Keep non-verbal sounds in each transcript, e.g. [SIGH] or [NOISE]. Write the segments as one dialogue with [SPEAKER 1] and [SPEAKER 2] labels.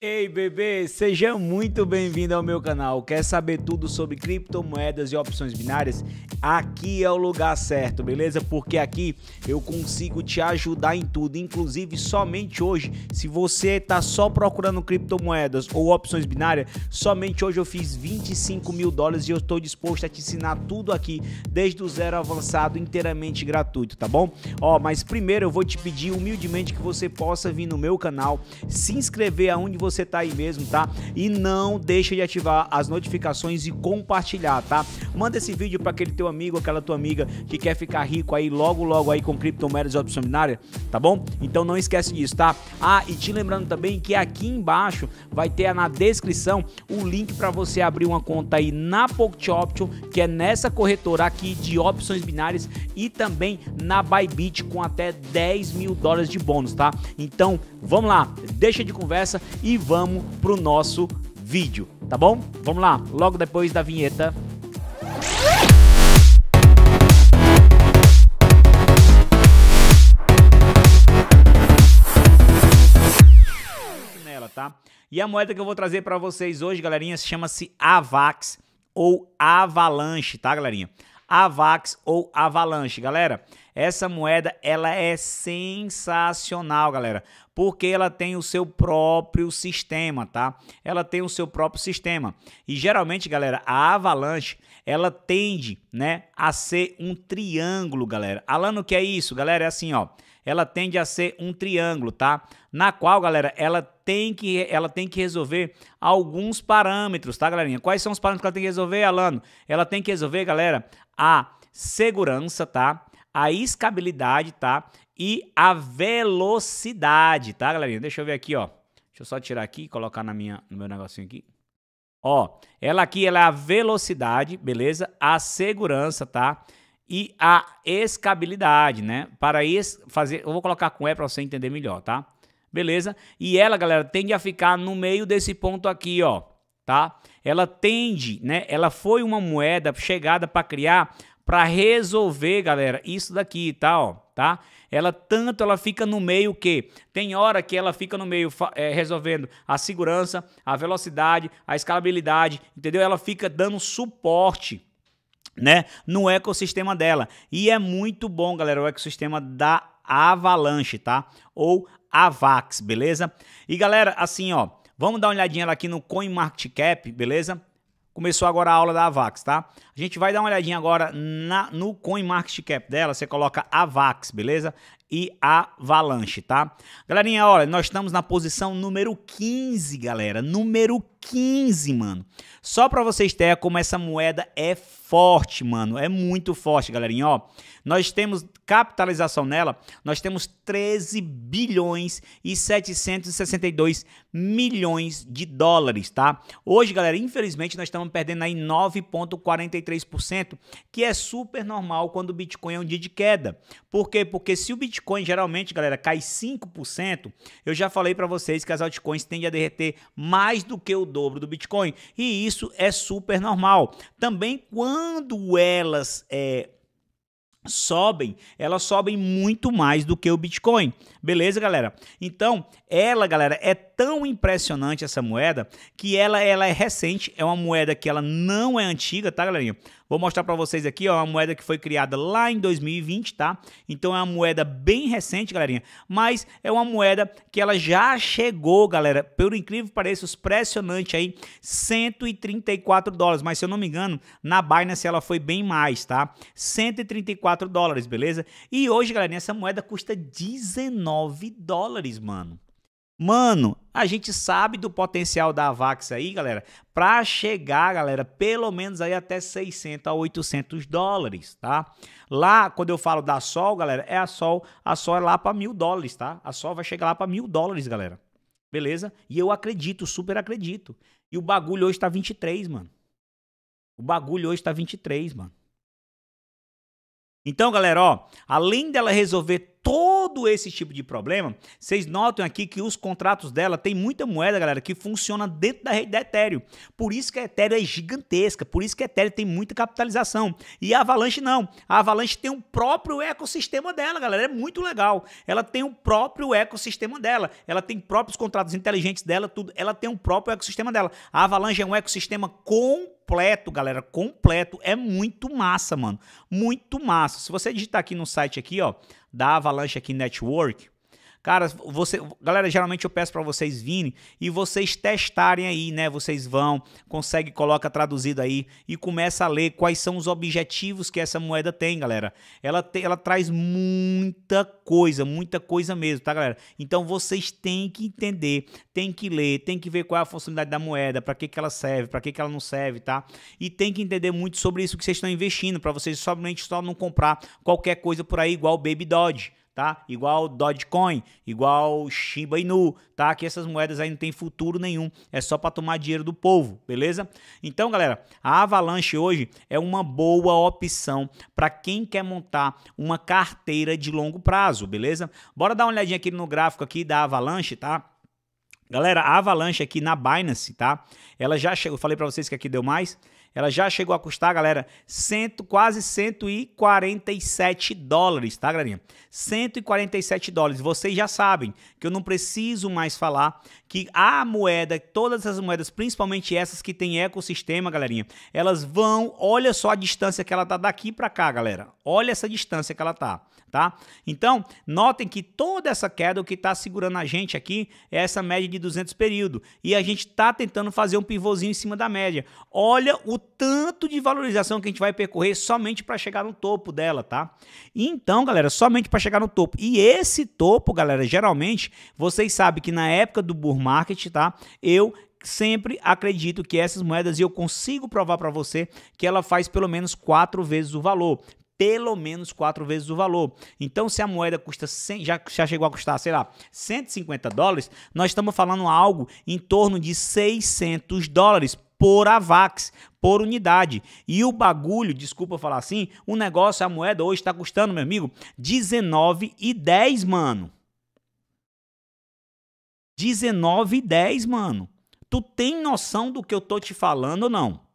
[SPEAKER 1] Ei bebê, seja muito bem-vindo ao meu canal. Quer saber tudo sobre criptomoedas e opções binárias? Aqui é o lugar certo, beleza? Porque aqui eu consigo te ajudar em tudo, inclusive somente hoje. Se você tá só procurando criptomoedas ou opções binárias, somente hoje eu fiz 25 mil dólares e eu estou disposto a te ensinar tudo aqui, desde o zero avançado, inteiramente gratuito, tá bom? Ó, mas primeiro eu vou te pedir humildemente que você possa vir no meu canal, se inscrever aonde você você tá aí mesmo, tá? E não deixa de ativar as notificações e compartilhar, tá? Manda esse vídeo para aquele teu amigo, aquela tua amiga que quer ficar rico aí logo, logo aí com criptomoedas e opção binária, tá bom? Então não esquece disso, tá? Ah, e te lembrando também que aqui embaixo vai ter na descrição o link para você abrir uma conta aí na Pocket Option, que é nessa corretora aqui de opções binárias e também na Bybit com até 10 mil dólares de bônus, tá? Então Vamos lá, deixa de conversa e vamos pro nosso vídeo, tá bom? Vamos lá, logo depois da vinheta. Nela, tá? E a moeda que eu vou trazer para vocês hoje, galerinha, chama-se AVAX ou Avalanche, tá, galerinha? AVAX ou Avalanche, galera. Essa moeda ela é sensacional, galera, porque ela tem o seu próprio sistema, tá? Ela tem o seu próprio sistema. E geralmente, galera, a Avalanche, ela tende, né, a ser um triângulo, galera. Alano, o que é isso? Galera, é assim, ó ela tende a ser um triângulo, tá? Na qual, galera, ela tem que, ela tem que resolver alguns parâmetros, tá, galerinha? Quais são os parâmetros que ela tem que resolver, Alano? Ela tem que resolver, galera, a segurança, tá? a escabilidade, tá? E a velocidade, tá, galerinha? Deixa eu ver aqui, ó. Deixa eu só tirar aqui e colocar na minha, no meu negocinho aqui. Ó, ela aqui ela é a velocidade, beleza? A segurança, tá? E a escabilidade, né? Para es fazer, eu vou colocar com E para você entender melhor, tá? Beleza? E ela, galera, tende a ficar no meio desse ponto aqui, ó, tá? Ela tende, né? Ela foi uma moeda chegada para criar para resolver, galera, isso daqui e tá, tal, tá? Ela tanto ela fica no meio que tem hora que ela fica no meio é, resolvendo a segurança, a velocidade, a escalabilidade, entendeu? Ela fica dando suporte né, no ecossistema dela. E é muito bom, galera, o ecossistema da Avalanche, tá? Ou Avax, beleza? E galera, assim, ó, vamos dar uma olhadinha aqui no CoinMarketCap, beleza? começou agora a aula da AVAX, tá? A gente vai dar uma olhadinha agora na, no CoinMarketCap dela, você coloca AVAX, beleza? E Avalanche, tá? Galerinha, olha, nós estamos na posição número 15, galera, número 15. 15, mano. Só para vocês terem como essa moeda é forte, mano. É muito forte, galerinha. Ó, nós temos capitalização nela, nós temos 13 bilhões e 762 milhões de dólares, tá? Hoje, galera, infelizmente nós estamos perdendo aí 9.43%, que é super normal quando o Bitcoin é um dia de queda. Por quê? Porque se o Bitcoin geralmente, galera, cai 5%, eu já falei para vocês que as altcoins tendem a derreter mais do que o dobro do Bitcoin. E isso é super normal. Também quando elas é, sobem, elas sobem muito mais do que o Bitcoin. Beleza, galera? Então, ela, galera, é tão impressionante essa moeda que ela, ela é recente, é uma moeda que ela não é antiga, tá, galerinha? Vou mostrar para vocês aqui, ó, uma moeda que foi criada lá em 2020, tá? Então é uma moeda bem recente, galerinha, mas é uma moeda que ela já chegou, galera, pelo incrível que pareça, impressionante aí, 134 dólares, mas se eu não me engano, na Binance ela foi bem mais, tá? 134 dólares, beleza? E hoje, galerinha, essa moeda custa 19 dólares, mano. Mano, a gente sabe do potencial da Avax aí, galera, para chegar, galera, pelo menos aí até 600 a 800 dólares, tá? Lá, quando eu falo da Sol, galera, é a Sol, a Sol é lá para mil dólares, tá? A Sol vai chegar lá para mil dólares, galera, beleza? E eu acredito, super acredito. E o bagulho hoje tá 23, mano. O bagulho hoje tá 23, mano. Então, galera, ó, além dela resolver todo esse tipo de problema, vocês notam aqui que os contratos dela tem muita moeda, galera, que funciona dentro da rede da Ethereum. Por isso que a Ethereum é gigantesca, por isso que a Ethereum tem muita capitalização. E a Avalanche não. A Avalanche tem o um próprio ecossistema dela, galera, é muito legal. Ela tem o um próprio ecossistema dela, ela tem próprios contratos inteligentes dela, tudo. Ela tem um próprio ecossistema dela. A Avalanche é um ecossistema completo completo, galera, completo. É muito massa, mano. Muito massa. Se você digitar aqui no site aqui, ó, da Avalanche aqui Network, Cara, você, galera, geralmente eu peço para vocês virem e vocês testarem aí, né? Vocês vão, consegue, coloca traduzido aí e começa a ler quais são os objetivos que essa moeda tem, galera. Ela, te, ela traz muita coisa, muita coisa mesmo, tá, galera? Então vocês têm que entender, tem que ler, tem que ver qual é a funcionalidade da moeda, para que, que ela serve, para que, que ela não serve, tá? E tem que entender muito sobre isso que vocês estão investindo, para vocês somente só não comprar qualquer coisa por aí igual o Baby Dodge tá? Igual Dogecoin, igual Shiba Inu, tá? Que essas moedas aí não tem futuro nenhum, é só para tomar dinheiro do povo, beleza? Então, galera, a Avalanche hoje é uma boa opção para quem quer montar uma carteira de longo prazo, beleza? Bora dar uma olhadinha aqui no gráfico aqui da Avalanche, tá? Galera, a Avalanche aqui na Binance, tá? Ela já chegou, falei para vocês que aqui deu mais. Ela já chegou a custar, galera, cento, quase 147 dólares, tá, galerinha? 147 dólares. Vocês já sabem que eu não preciso mais falar que a moeda, todas as moedas, principalmente essas que têm ecossistema, galerinha, elas vão, olha só a distância que ela tá daqui para cá, galera. Olha essa distância que ela tá tá? Então, notem que toda essa queda, o que está segurando a gente aqui é essa média de 200 período. E a gente está tentando fazer um pivôzinho em cima da média. Olha o tanto de valorização que a gente vai percorrer somente para chegar no topo dela, tá? Então, galera, somente para chegar no topo. E esse topo, galera, geralmente, vocês sabem que na época do bull market, tá? Eu sempre acredito que essas moedas, e eu consigo provar para você, que ela faz pelo menos quatro vezes o valor pelo menos quatro vezes o valor. Então, se a moeda custa 100, já, já chegou a custar, sei lá, 150 dólares, nós estamos falando algo em torno de 600 dólares por AVAX, por unidade. E o bagulho, desculpa falar assim, o negócio, a moeda hoje está custando, meu amigo, 19 e mano. 19 e mano. Tu tem noção do que eu tô te falando ou não?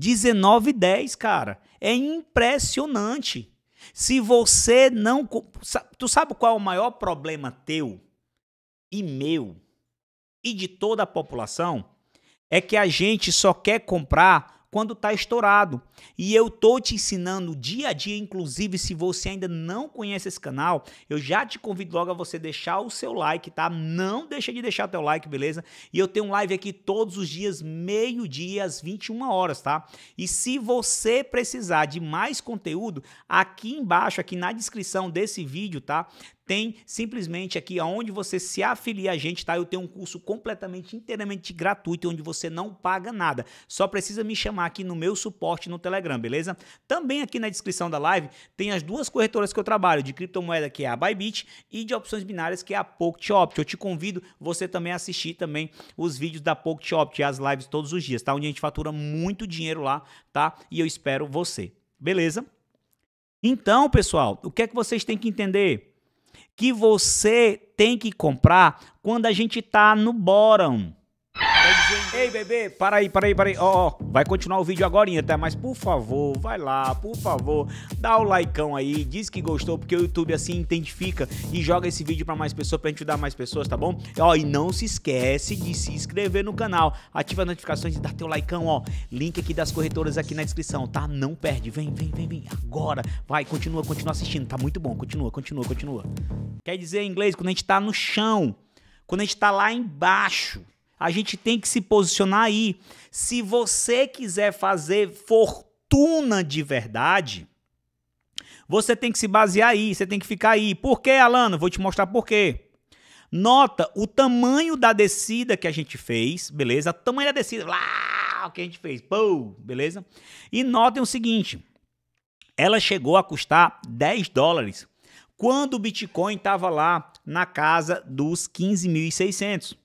[SPEAKER 1] 19,10, cara. É impressionante. Se você não. Tu sabe qual é o maior problema teu e meu e de toda a população? É que a gente só quer comprar quando está estourado. E eu tô te ensinando dia a dia, inclusive se você ainda não conhece esse canal, eu já te convido logo a você deixar o seu like, tá? Não deixa de deixar teu like, beleza? E eu tenho um live aqui todos os dias, meio-dia às 21 horas, tá? E se você precisar de mais conteúdo, aqui embaixo, aqui na descrição desse vídeo, tá? tem simplesmente aqui aonde você se afilia a gente, tá? Eu tenho um curso completamente, inteiramente gratuito, onde você não paga nada. Só precisa me chamar aqui no meu suporte no Telegram, beleza? Também aqui na descrição da live tem as duas corretoras que eu trabalho, de criptomoeda, que é a Bybit, e de opções binárias, que é a PocketOpt. Eu te convido você também a assistir também os vídeos da PocketOpt e as lives todos os dias, tá? Onde a gente fatura muito dinheiro lá, tá? E eu espero você. Beleza? Então, pessoal, o que é que vocês têm que entender? que você tem que comprar quando a gente está no bottom. Ei, bebê, para aí, para aí, para aí. Ó, oh, oh, vai continuar o vídeo agora, tá? Mas por favor, vai lá, por favor, dá o likeão aí, diz que gostou, porque o YouTube assim identifica e joga esse vídeo para mais pessoas, pra gente ajudar mais pessoas, tá bom? Ó, oh, e não se esquece de se inscrever no canal, ativa as notificações e dá teu likeão, ó. Link aqui das corretoras aqui na descrição, tá? Não perde, vem, vem, vem, vem, agora. Vai, continua, continua assistindo, tá muito bom, continua, continua, continua. Quer dizer em inglês, quando a gente tá no chão, quando a gente tá lá embaixo, a gente tem que se posicionar aí. Se você quiser fazer fortuna de verdade, você tem que se basear aí, você tem que ficar aí. Por quê, Alano? Vou te mostrar por quê. Nota o tamanho da descida que a gente fez, beleza? O tamanho da descida, lá, o que a gente fez, pô, beleza? E notem o seguinte, ela chegou a custar 10 dólares quando o Bitcoin estava lá na casa dos 15.600.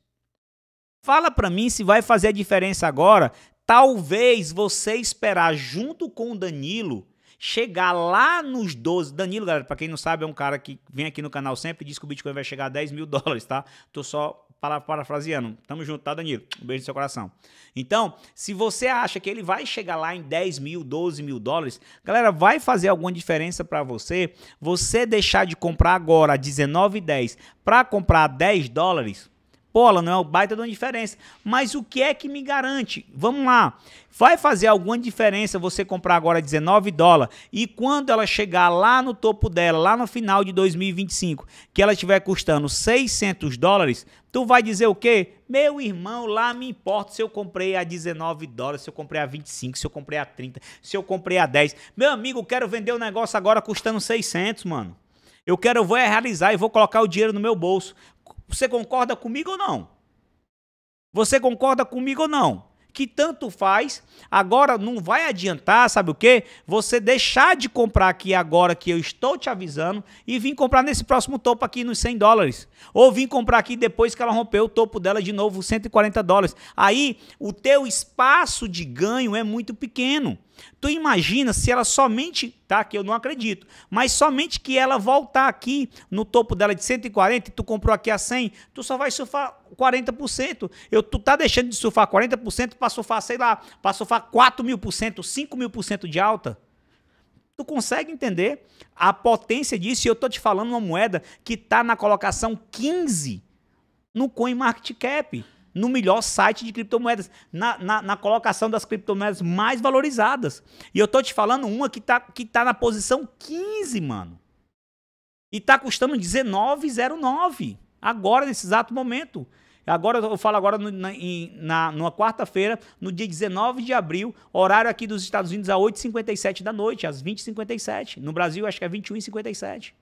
[SPEAKER 1] Fala para mim se vai fazer a diferença agora, talvez você esperar junto com o Danilo chegar lá nos 12. Danilo, galera, para quem não sabe, é um cara que vem aqui no canal sempre e diz que o Bitcoin vai chegar a 10 mil [LAUGHS] dólares, tá? Tô só parafraseando. Tamo junto, tá, Danilo? Um beijo no seu coração. Então, se você acha que ele vai chegar lá em 10 mil, 12 mil dólares, galera, vai fazer alguma diferença para você? Você deixar de comprar agora 19,10 para comprar 10 dólares? não é o baita de uma diferença. Mas o que é que me garante? Vamos lá. Vai fazer alguma diferença você comprar agora 19 dólares e quando ela chegar lá no topo dela, lá no final de 2025, que ela estiver custando 600 dólares, tu vai dizer o quê? Meu irmão, lá me importa se eu comprei a 19 dólares, se eu comprei a 25, se eu comprei a 30, se eu comprei a 10. Meu amigo, quero vender o um negócio agora custando 600, mano. Eu quero, vou realizar e vou colocar o dinheiro no meu bolso. Você concorda comigo ou não? Você concorda comigo ou não? Que tanto faz, agora não vai adiantar, sabe o quê? Você deixar de comprar aqui agora que eu estou te avisando e vir comprar nesse próximo topo aqui nos 100 dólares. Ou vir comprar aqui depois que ela rompeu o topo dela de novo, 140 dólares. Aí o teu espaço de ganho é muito pequeno. Tu imagina se ela somente, tá? Que eu não acredito, mas somente que ela voltar aqui no topo dela de 140 e tu comprou aqui a 100, tu só vai surfar 40%. Eu, tu tá deixando de surfar 40% para surfar, sei lá, para surfar 4 mil por cento, 5 mil por cento de alta. Tu consegue entender a potência disso? E eu tô te falando uma moeda que tá na colocação 15 no Coin Market Cap no melhor site de criptomoedas, na, na, na colocação das criptomoedas mais valorizadas. E eu tô te falando uma que tá, que tá na posição 15, mano. E tá custando 19,09 agora, nesse exato momento. Agora eu falo agora no, na, em, na, numa quarta-feira, no dia 19 de abril, horário aqui dos Estados Unidos, às 8h57 da noite, às 20h57. No Brasil, acho que é 21h57.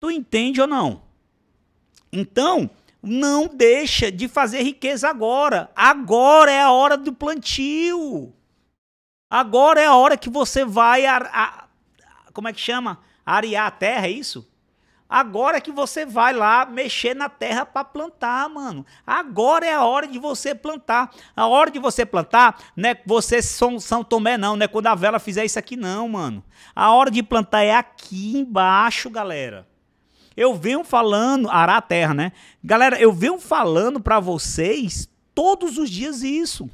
[SPEAKER 1] Tu entende ou não? Então, não deixa de fazer riqueza agora. Agora é a hora do plantio. Agora é a hora que você vai. A, a, como é que chama? Arear a terra, é isso? Agora é que você vai lá mexer na terra para plantar, mano. Agora é a hora de você plantar. A hora de você plantar, né? Você São, São Tomé não, né? Quando a vela fizer isso aqui não, mano. A hora de plantar é aqui embaixo, galera. Eu venho falando, arar a terra, né? Galera, eu venho falando para vocês todos os dias isso.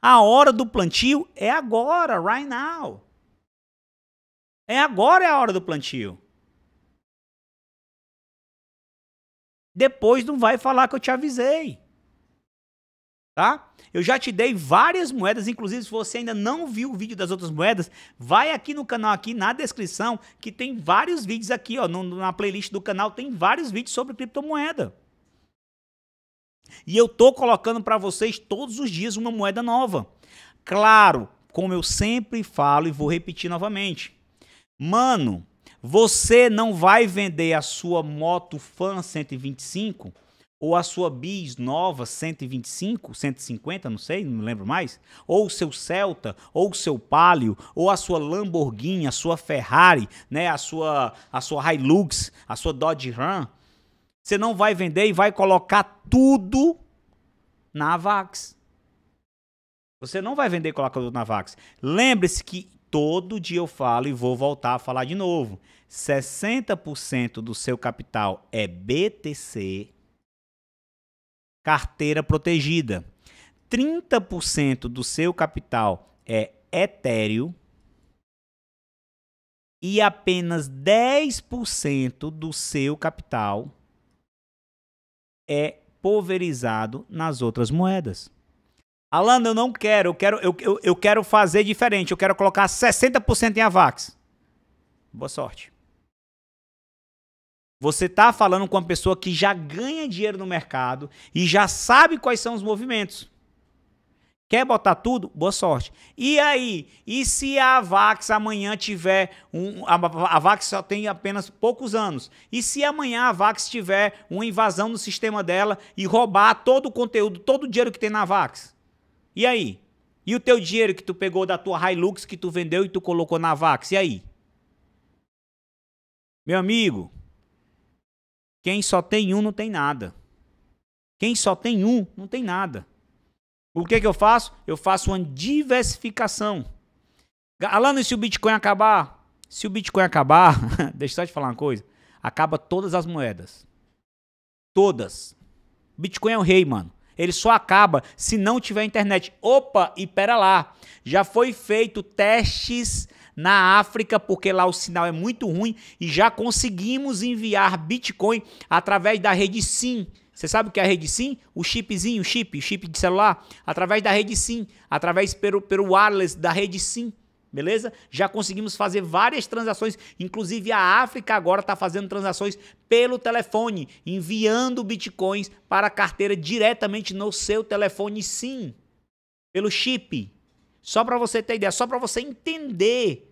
[SPEAKER 1] A hora do plantio é agora, right now. É agora é a hora do plantio. Depois não vai falar que eu te avisei tá? Eu já te dei várias moedas, inclusive se você ainda não viu o vídeo das outras moedas, vai aqui no canal aqui na descrição que tem vários vídeos aqui, ó, no, na playlist do canal tem vários vídeos sobre criptomoeda. E eu tô colocando para vocês todos os dias uma moeda nova. Claro, como eu sempre falo e vou repetir novamente. Mano, você não vai vender a sua moto Fan 125 ou a sua bis nova 125, 150, não sei, não lembro mais, ou o seu Celta, ou o seu Palio, ou a sua Lamborghini, a sua Ferrari, né, a sua a sua Hilux, a sua Dodge Ram, você não vai vender e vai colocar tudo na Avax. Você não vai vender e colocar tudo na Avax. Lembre-se que todo dia eu falo e vou voltar a falar de novo. 60% do seu capital é BTC carteira protegida. 30% do seu capital é etéreo e apenas 10% do seu capital é pulverizado nas outras moedas. Alana, eu não quero, eu quero, eu, eu, eu quero fazer diferente, eu quero colocar 60% em AVAX. Boa sorte. Você está falando com uma pessoa que já ganha dinheiro no mercado e já sabe quais são os movimentos. Quer botar tudo? Boa sorte. E aí? E se a Vax amanhã tiver um. A Vax só tem apenas poucos anos. E se amanhã a Vax tiver uma invasão no sistema dela e roubar todo o conteúdo, todo o dinheiro que tem na Vax? E aí? E o teu dinheiro que tu pegou da tua Hilux que tu vendeu e tu colocou na Vax? E aí? Meu amigo, quem só tem um não tem nada. Quem só tem um não tem nada. O que, que eu faço? Eu faço uma diversificação. Alan, e se o Bitcoin acabar? Se o Bitcoin acabar, [LAUGHS] deixa eu só te falar uma coisa. Acaba todas as moedas. Todas. Bitcoin é o rei, mano. Ele só acaba se não tiver internet. Opa, e pera lá. Já foi feito testes na África, porque lá o sinal é muito ruim e já conseguimos enviar Bitcoin através da rede SIM. Você sabe o que é a rede SIM? O chipzinho, o chip, chip de celular, através da rede SIM, através pelo, pelo wireless da rede SIM beleza? Já conseguimos fazer várias transações, inclusive a África agora está fazendo transações pelo telefone, enviando bitcoins para a carteira diretamente no seu telefone, sim, pelo chip. Só para você ter ideia, só para você entender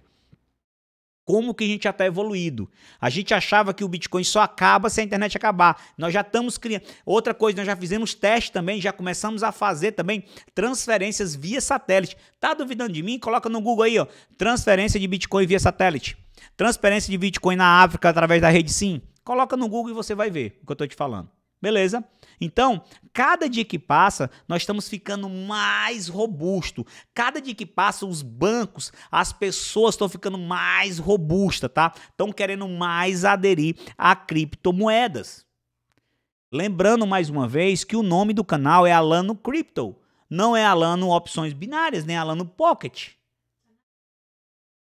[SPEAKER 1] como que a gente já está evoluído. A gente achava que o Bitcoin só acaba se a internet acabar. Nós já estamos criando. Outra coisa, nós já fizemos teste também, já começamos a fazer também transferências via satélite. Tá duvidando de mim? Coloca no Google aí, ó. Transferência de Bitcoin via satélite. Transferência de Bitcoin na África através da rede SIM. Coloca no Google e você vai ver o que eu estou te falando. Beleza? Então, cada dia que passa, nós estamos ficando mais robusto. Cada dia que passa, os bancos, as pessoas estão ficando mais robusta, tá? Estão querendo mais aderir a criptomoedas. Lembrando mais uma vez que o nome do canal é Alano Crypto, não é Alano Opções Binárias, nem Alano Pocket.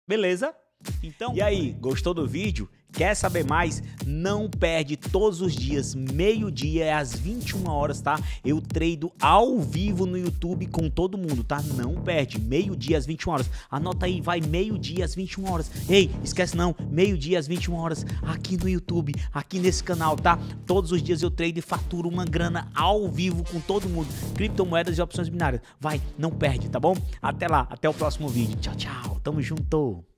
[SPEAKER 1] Beleza? Então, e aí, gostou do vídeo? Quer saber mais? Não perde todos os dias, meio-dia é às 21 horas, tá? Eu trado ao vivo no YouTube com todo mundo, tá? Não perde, meio-dia às 21 horas. Anota aí, vai meio-dia às 21 horas. Ei, esquece não, meio-dia às 21 horas aqui no YouTube, aqui nesse canal, tá? Todos os dias eu treino e faturo uma grana ao vivo com todo mundo. Criptomoedas e opções binárias. Vai, não perde, tá bom? Até lá, até o próximo vídeo. Tchau, tchau. Tamo junto.